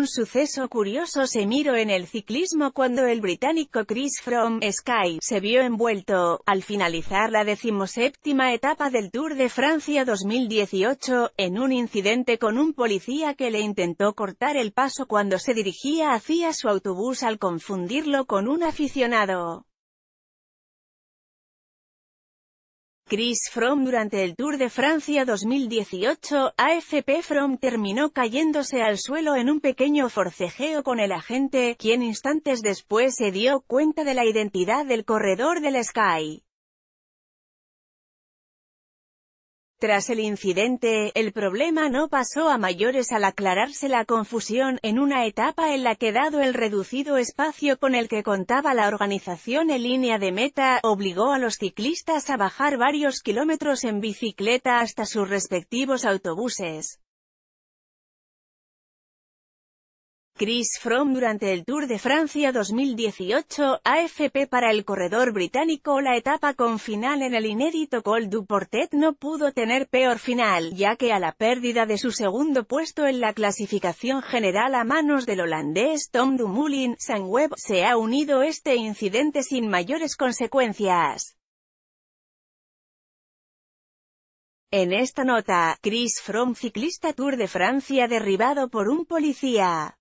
Un suceso curioso se miró en el ciclismo cuando el británico Chris Froome, Sky, se vio envuelto, al finalizar la decimoséptima etapa del Tour de Francia 2018, en un incidente con un policía que le intentó cortar el paso cuando se dirigía hacia su autobús al confundirlo con un aficionado. Chris Fromm durante el Tour de Francia 2018, AFP Fromm terminó cayéndose al suelo en un pequeño forcejeo con el agente, quien instantes después se dio cuenta de la identidad del corredor del Sky. Tras el incidente, el problema no pasó a mayores al aclararse la confusión, en una etapa en la que dado el reducido espacio con el que contaba la organización en línea de meta, obligó a los ciclistas a bajar varios kilómetros en bicicleta hasta sus respectivos autobuses. Chris Froome durante el Tour de Francia 2018, AFP para el corredor británico la etapa con final en el inédito Col du Portet no pudo tener peor final, ya que a la pérdida de su segundo puesto en la clasificación general a manos del holandés Tom Dumoulin, Sangweb se ha unido este incidente sin mayores consecuencias. En esta nota, Chris Froome ciclista Tour de Francia derribado por un policía.